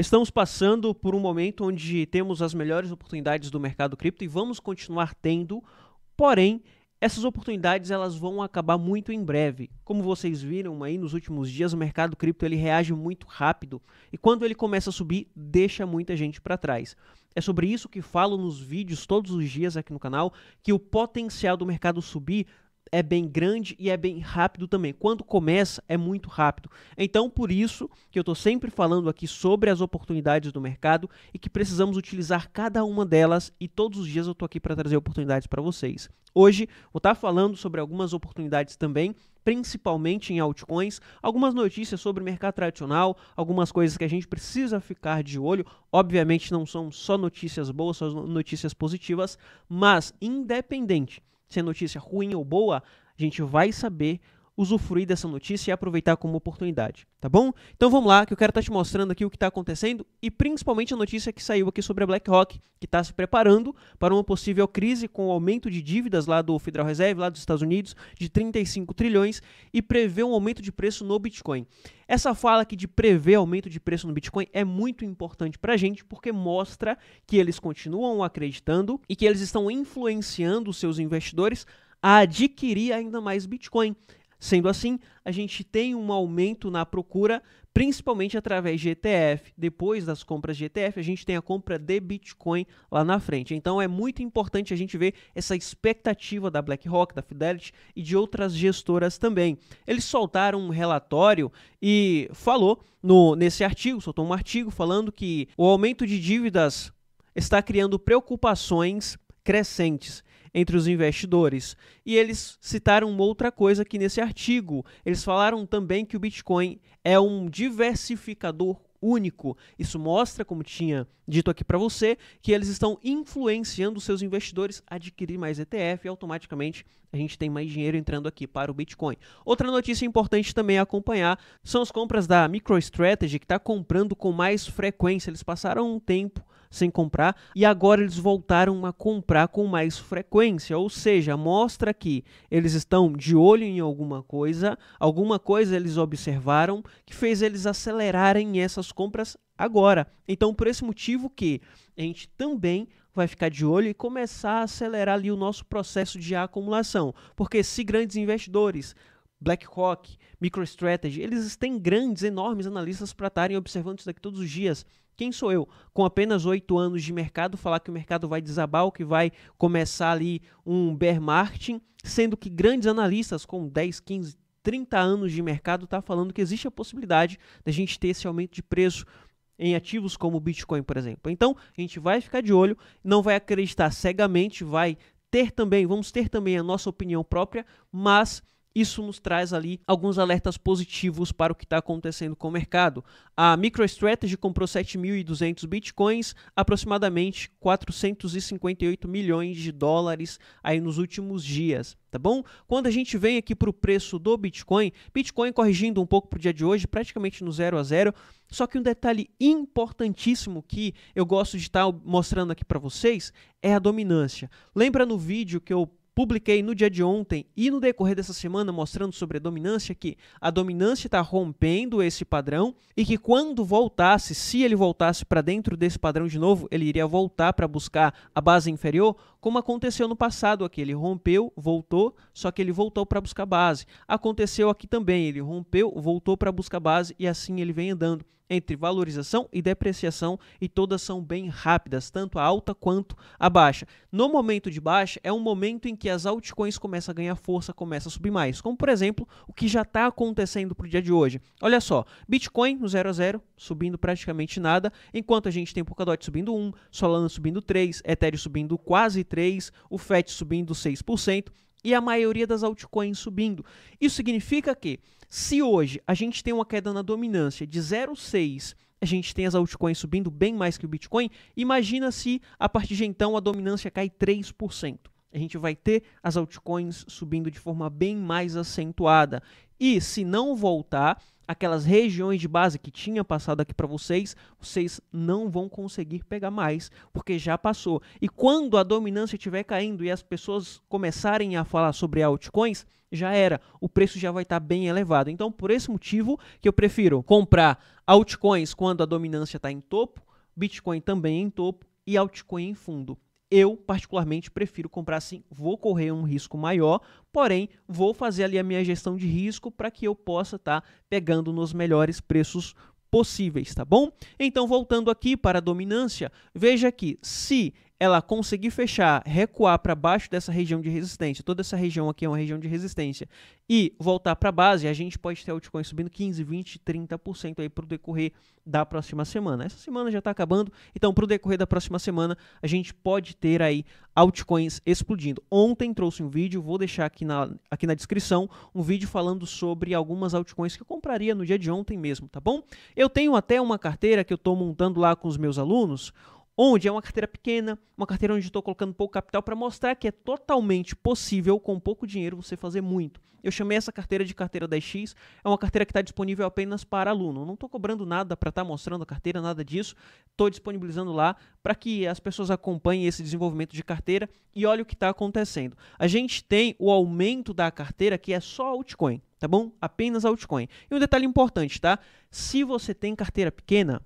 Estamos passando por um momento onde temos as melhores oportunidades do mercado cripto e vamos continuar tendo, porém, essas oportunidades elas vão acabar muito em breve. Como vocês viram aí nos últimos dias, o mercado cripto ele reage muito rápido e quando ele começa a subir, deixa muita gente para trás. É sobre isso que falo nos vídeos todos os dias aqui no canal, que o potencial do mercado subir é bem grande e é bem rápido também. Quando começa, é muito rápido. Então, por isso que eu estou sempre falando aqui sobre as oportunidades do mercado e que precisamos utilizar cada uma delas. E todos os dias eu estou aqui para trazer oportunidades para vocês. Hoje vou estar tá falando sobre algumas oportunidades também, principalmente em altcoins, algumas notícias sobre o mercado tradicional, algumas coisas que a gente precisa ficar de olho. Obviamente não são só notícias boas, só notícias positivas, mas independente se é notícia ruim ou boa, a gente vai saber usufruir dessa notícia e aproveitar como oportunidade, tá bom? Então vamos lá, que eu quero estar tá te mostrando aqui o que está acontecendo e principalmente a notícia que saiu aqui sobre a BlackRock, que está se preparando para uma possível crise com o aumento de dívidas lá do Federal Reserve, lá dos Estados Unidos, de 35 trilhões e prevê um aumento de preço no Bitcoin. Essa fala aqui de prever aumento de preço no Bitcoin é muito importante para a gente porque mostra que eles continuam acreditando e que eles estão influenciando os seus investidores a adquirir ainda mais Bitcoin. Sendo assim, a gente tem um aumento na procura, principalmente através de ETF. Depois das compras de ETF, a gente tem a compra de Bitcoin lá na frente. Então é muito importante a gente ver essa expectativa da BlackRock, da Fidelity e de outras gestoras também. Eles soltaram um relatório e falou no, nesse artigo, soltou um artigo falando que o aumento de dívidas está criando preocupações crescentes entre os investidores. E eles citaram outra coisa aqui nesse artigo. Eles falaram também que o Bitcoin é um diversificador único. Isso mostra, como tinha dito aqui para você, que eles estão influenciando seus investidores a adquirir mais ETF e automaticamente a gente tem mais dinheiro entrando aqui para o Bitcoin. Outra notícia importante também a acompanhar são as compras da MicroStrategy, que está comprando com mais frequência. Eles passaram um tempo sem comprar e agora eles voltaram a comprar com mais frequência, ou seja, mostra que eles estão de olho em alguma coisa, alguma coisa eles observaram que fez eles acelerarem essas compras agora. Então, por esse motivo que a gente também vai ficar de olho e começar a acelerar ali o nosso processo de acumulação, porque se grandes investidores BlackRock, MicroStrategy, eles têm grandes, enormes analistas para estarem observando isso daqui todos os dias. Quem sou eu, com apenas oito anos de mercado, falar que o mercado vai desabar ou que vai começar ali um bear market, sendo que grandes analistas com 10, 15, 30 anos de mercado está falando que existe a possibilidade da gente ter esse aumento de preço em ativos como o Bitcoin, por exemplo. Então, a gente vai ficar de olho, não vai acreditar cegamente, vai ter também, vamos ter também a nossa opinião própria, mas isso nos traz ali alguns alertas positivos para o que está acontecendo com o mercado. A MicroStrategy comprou 7.200 bitcoins, aproximadamente 458 milhões de dólares aí nos últimos dias tá bom? Quando a gente vem aqui para o preço do Bitcoin, Bitcoin corrigindo um pouco para o dia de hoje, praticamente no zero a zero, só que um detalhe importantíssimo que eu gosto de estar tá mostrando aqui para vocês é a dominância. Lembra no vídeo que eu Publiquei no dia de ontem e no decorrer dessa semana mostrando sobre a dominância que a dominância está rompendo esse padrão e que quando voltasse, se ele voltasse para dentro desse padrão de novo, ele iria voltar para buscar a base inferior como aconteceu no passado aqui. Ele rompeu, voltou, só que ele voltou para buscar base. Aconteceu aqui também, ele rompeu, voltou para buscar base e assim ele vem andando entre valorização e depreciação e todas são bem rápidas, tanto a alta quanto a baixa. No momento de baixa é um momento em que as altcoins começam a ganhar força, começam a subir mais, como por exemplo o que já está acontecendo para o dia de hoje. Olha só, Bitcoin no 0 a 0 subindo praticamente nada, enquanto a gente tem Polkadot subindo 1, Solana subindo 3, Ethereum subindo quase o FET subindo 6% e a maioria das altcoins subindo. Isso significa que se hoje a gente tem uma queda na dominância de 0,6 a gente tem as altcoins subindo bem mais que o Bitcoin, imagina se a partir de então a dominância cai 3%. A gente vai ter as altcoins subindo de forma bem mais acentuada. E se não voltar, aquelas regiões de base que tinha passado aqui para vocês, vocês não vão conseguir pegar mais, porque já passou. E quando a dominância estiver caindo e as pessoas começarem a falar sobre altcoins, já era, o preço já vai estar tá bem elevado. Então, por esse motivo que eu prefiro comprar altcoins quando a dominância está em topo, Bitcoin também em topo e altcoin em fundo. Eu, particularmente, prefiro comprar assim. Vou correr um risco maior, porém, vou fazer ali a minha gestão de risco para que eu possa estar tá pegando nos melhores preços possíveis, tá bom? Então, voltando aqui para a dominância, veja que se ela conseguir fechar, recuar para baixo dessa região de resistência, toda essa região aqui é uma região de resistência, e voltar para a base, a gente pode ter altcoins subindo 15, 20, 30% aí para o decorrer da próxima semana. Essa semana já está acabando, então para o decorrer da próxima semana a gente pode ter aí altcoins explodindo. Ontem trouxe um vídeo, vou deixar aqui na, aqui na descrição, um vídeo falando sobre algumas altcoins que eu compraria no dia de ontem mesmo, tá bom? Eu tenho até uma carteira que eu estou montando lá com os meus alunos, onde é uma carteira pequena, uma carteira onde estou colocando pouco capital para mostrar que é totalmente possível com pouco dinheiro você fazer muito. Eu chamei essa carteira de carteira 10x, é uma carteira que está disponível apenas para aluno. Eu não estou cobrando nada para estar tá mostrando a carteira, nada disso. Estou disponibilizando lá para que as pessoas acompanhem esse desenvolvimento de carteira e olhem o que está acontecendo. A gente tem o aumento da carteira que é só altcoin, tá bom? Apenas altcoin. E um detalhe importante, tá? Se você tem carteira pequena,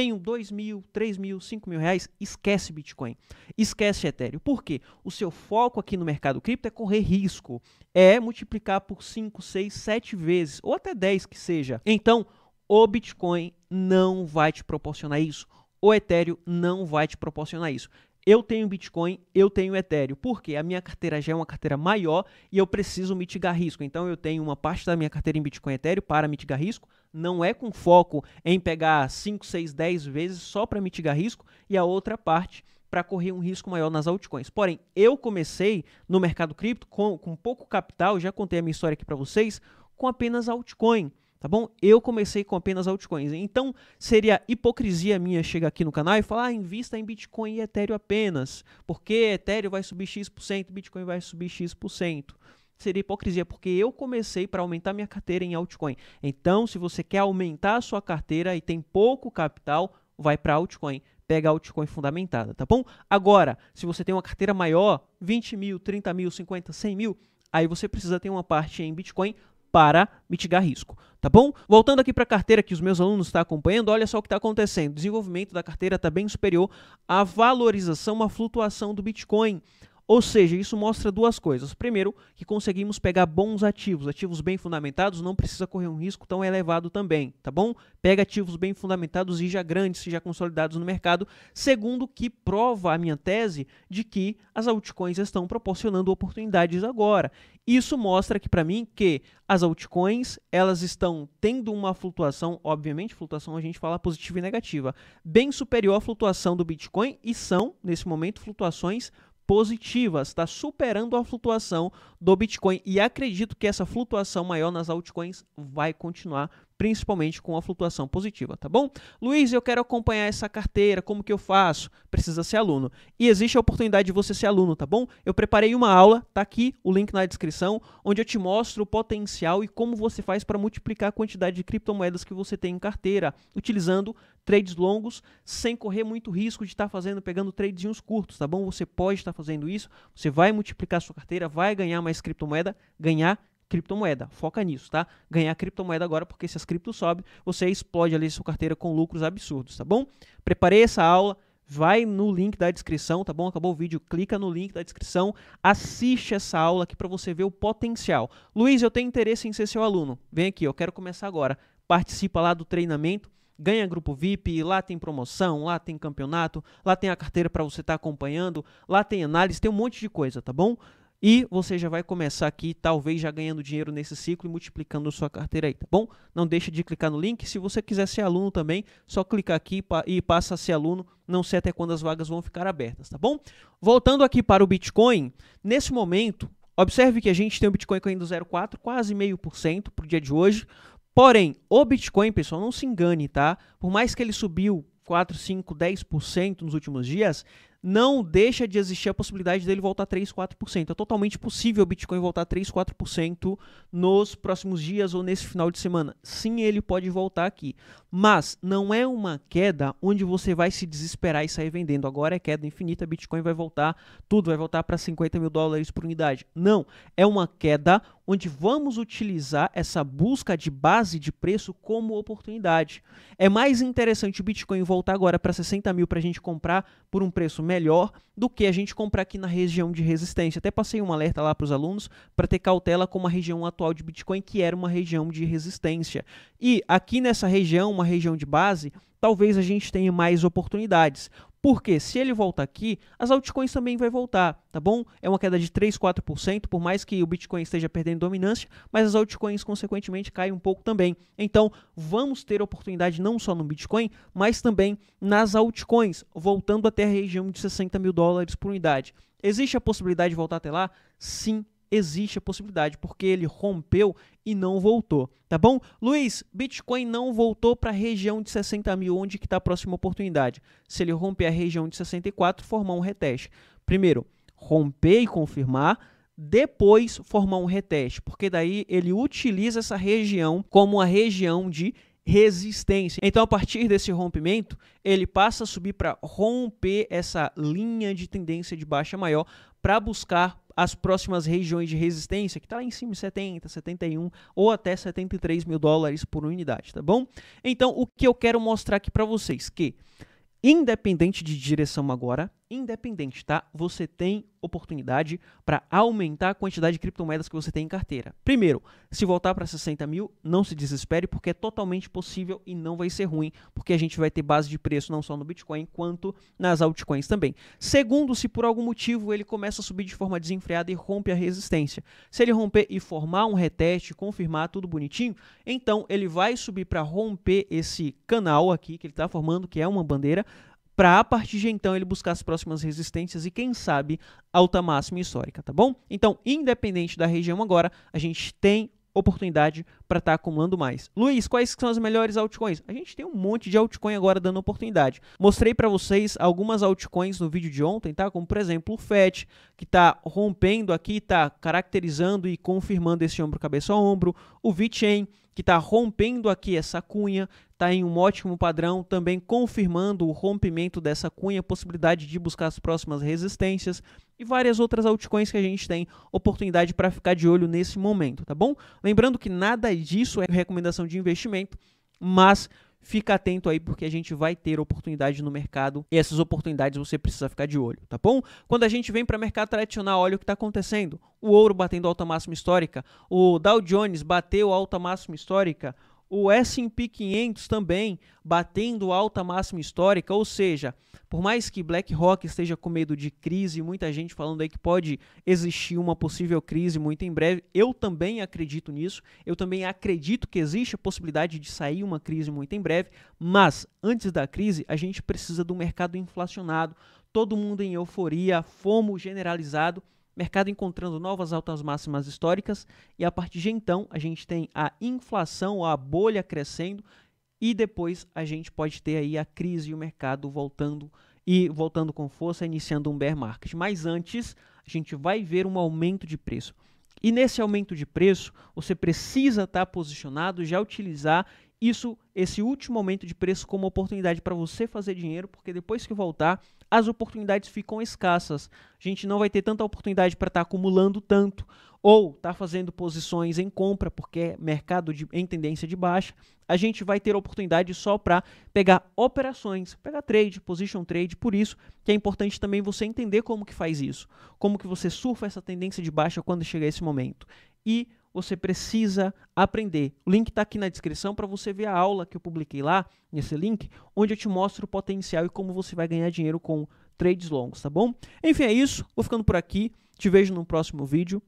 tenho 2 mil, 3 mil, 5 mil reais, esquece Bitcoin, esquece Ethereum. Por quê? O seu foco aqui no mercado cripto é correr risco, é multiplicar por 5, 6, 7 vezes, ou até 10 que seja. Então, o Bitcoin não vai te proporcionar isso. O Ethereum não vai te proporcionar isso eu tenho Bitcoin, eu tenho Ethereum. Por quê? A minha carteira já é uma carteira maior e eu preciso mitigar risco. Então eu tenho uma parte da minha carteira em Bitcoin e Ethereum para mitigar risco. Não é com foco em pegar 5, 6, 10 vezes só para mitigar risco e a outra parte para correr um risco maior nas altcoins. Porém, eu comecei no mercado cripto com, com pouco capital, já contei a minha história aqui para vocês, com apenas altcoin tá bom? Eu comecei com apenas altcoins. Então, seria hipocrisia minha chegar aqui no canal e falar, ah, invista em Bitcoin e Ethereum apenas, porque Ethereum vai subir X%, Bitcoin vai subir X%. Seria hipocrisia, porque eu comecei para aumentar minha carteira em altcoin. Então, se você quer aumentar a sua carteira e tem pouco capital, vai para altcoin pega altcoin fundamentada, tá bom? Agora, se você tem uma carteira maior, 20 mil, 30 mil, 50, 100 mil, aí você precisa ter uma parte em Bitcoin, para mitigar risco. Tá bom? Voltando aqui para a carteira que os meus alunos estão acompanhando, olha só o que está acontecendo. O desenvolvimento da carteira está bem superior à valorização, à flutuação do Bitcoin. Ou seja, isso mostra duas coisas. Primeiro, que conseguimos pegar bons ativos, ativos bem fundamentados, não precisa correr um risco tão elevado também, tá bom? Pega ativos bem fundamentados e já grandes, já consolidados no mercado. Segundo, que prova a minha tese de que as altcoins estão proporcionando oportunidades agora. Isso mostra que para mim que as altcoins, elas estão tendo uma flutuação, obviamente, flutuação a gente fala positiva e negativa, bem superior à flutuação do Bitcoin e são nesse momento flutuações positivas, está superando a flutuação do Bitcoin e acredito que essa flutuação maior nas altcoins vai continuar principalmente com a flutuação positiva, tá bom? Luiz, eu quero acompanhar essa carteira, como que eu faço? Precisa ser aluno. E existe a oportunidade de você ser aluno, tá bom? Eu preparei uma aula, tá aqui o link na descrição, onde eu te mostro o potencial e como você faz para multiplicar a quantidade de criptomoedas que você tem em carteira, utilizando trades longos, sem correr muito risco de estar tá fazendo, pegando uns curtos, tá bom? Você pode estar tá fazendo isso, você vai multiplicar sua carteira, vai ganhar mais criptomoeda, ganhar criptomoeda. Foca nisso, tá? Ganhar criptomoeda agora, porque se as criptos sobem, você explode ali sua carteira com lucros absurdos, tá bom? Preparei essa aula vai no link da descrição, tá bom? Acabou o vídeo, clica no link da descrição, assiste essa aula aqui para você ver o potencial. Luiz, eu tenho interesse em ser seu aluno. Vem aqui, eu quero começar agora. Participa lá do treinamento, ganha grupo VIP, lá tem promoção, lá tem campeonato, lá tem a carteira para você estar tá acompanhando, lá tem análise, tem um monte de coisa, tá bom? E você já vai começar aqui, talvez já ganhando dinheiro nesse ciclo e multiplicando a sua carteira aí, tá bom? Não deixe de clicar no link. Se você quiser ser aluno também, só clicar aqui e passa a ser aluno. Não sei até quando as vagas vão ficar abertas, tá bom? Voltando aqui para o Bitcoin, nesse momento, observe que a gente tem o Bitcoin caindo 0,4, quase meio por cento para o dia de hoje. Porém, o Bitcoin, pessoal, não se engane, tá? Por mais que ele subiu 4, 5, 10% nos últimos dias, não deixa de existir a possibilidade dele voltar 3, 4%. É totalmente possível o Bitcoin voltar 3, 4% nos próximos dias ou nesse final de semana. Sim, ele pode voltar aqui. Mas não é uma queda onde você vai se desesperar e sair vendendo. Agora é queda infinita, Bitcoin vai voltar, tudo vai voltar para 50 mil dólares por unidade. Não, é uma queda onde vamos utilizar essa busca de base de preço como oportunidade. É mais interessante o Bitcoin voltar agora para 60 mil para a gente comprar por um preço melhor do que a gente comprar aqui na região de resistência. Até passei um alerta lá para os alunos para ter cautela com a região atual de Bitcoin, que era uma região de resistência. E aqui nessa região, uma região de base, talvez a gente tenha mais oportunidades. Porque se ele volta aqui, as altcoins também vai voltar, tá bom? É uma queda de 3, 4%, por mais que o Bitcoin esteja perdendo dominância, mas as altcoins consequentemente caem um pouco também. Então, vamos ter oportunidade não só no Bitcoin, mas também nas altcoins, voltando até a região de 60 mil dólares por unidade. Existe a possibilidade de voltar até lá? Sim, existe a possibilidade, porque ele rompeu e não voltou, tá bom? Luiz, Bitcoin não voltou para a região de 60 mil, onde que está a próxima oportunidade? Se ele romper a região de 64, formar um reteste. Primeiro, romper e confirmar, depois formar um reteste, porque daí ele utiliza essa região como a região de resistência. Então, a partir desse rompimento, ele passa a subir para romper essa linha de tendência de baixa maior para buscar as próximas regiões de resistência, que está lá em cima, 70, 71 ou até 73 mil dólares por unidade, tá bom? Então, o que eu quero mostrar aqui para vocês, que independente de direção agora, independente, tá? Você tem oportunidade para aumentar a quantidade de criptomoedas que você tem em carteira. Primeiro, se voltar para 60 mil, não se desespere, porque é totalmente possível e não vai ser ruim, porque a gente vai ter base de preço não só no Bitcoin, quanto nas altcoins também. Segundo, se por algum motivo ele começa a subir de forma desenfreada e rompe a resistência. Se ele romper e formar um reteste, confirmar tudo bonitinho, então ele vai subir para romper esse canal aqui que ele está formando, que é uma bandeira, para a partir de então ele buscar as próximas resistências e quem sabe alta máxima histórica, tá bom? Então, independente da região agora, a gente tem oportunidade para estar tá acumulando mais. Luiz, quais são as melhores altcoins? A gente tem um monte de altcoin agora dando oportunidade. Mostrei para vocês algumas altcoins no vídeo de ontem, tá? Como por exemplo o FET, que está rompendo aqui, está caracterizando e confirmando esse ombro cabeça a ombro, o VeChain, que está rompendo aqui essa cunha, está em um ótimo padrão, também confirmando o rompimento dessa cunha, possibilidade de buscar as próximas resistências e várias outras altcoins que a gente tem oportunidade para ficar de olho nesse momento, tá bom? Lembrando que nada disso é recomendação de investimento, mas fica atento aí porque a gente vai ter oportunidade no mercado e essas oportunidades você precisa ficar de olho, tá bom? Quando a gente vem para o mercado tradicional, olha o que está acontecendo: o ouro batendo alta máxima histórica, o Dow Jones bateu alta máxima histórica, o S&P 500 também batendo alta máxima histórica, ou seja, por mais que BlackRock esteja com medo de crise, muita gente falando aí que pode existir uma possível crise muito em breve, eu também acredito nisso, eu também acredito que existe a possibilidade de sair uma crise muito em breve, mas antes da crise a gente precisa do mercado inflacionado, todo mundo em euforia, fomo generalizado mercado encontrando novas altas máximas históricas e a partir de então a gente tem a inflação, a bolha crescendo e depois a gente pode ter aí a crise e o mercado voltando e voltando com força, iniciando um bear market. Mas antes, a gente vai ver um aumento de preço. E nesse aumento de preço, você precisa estar tá posicionado, já utilizar isso, esse último aumento de preço como oportunidade para você fazer dinheiro, porque depois que voltar, as oportunidades ficam escassas. A gente não vai ter tanta oportunidade para estar tá acumulando tanto ou estar tá fazendo posições em compra, porque é mercado de, em tendência de baixa. A gente vai ter oportunidade só para pegar operações, pegar trade, position trade, por isso que é importante também você entender como que faz isso, como que você surfa essa tendência de baixa quando chega esse momento. E você precisa aprender. O link está aqui na descrição para você ver a aula que eu publiquei lá, nesse link, onde eu te mostro o potencial e como você vai ganhar dinheiro com trades longos, tá bom? Enfim, é isso. Vou ficando por aqui. Te vejo no próximo vídeo.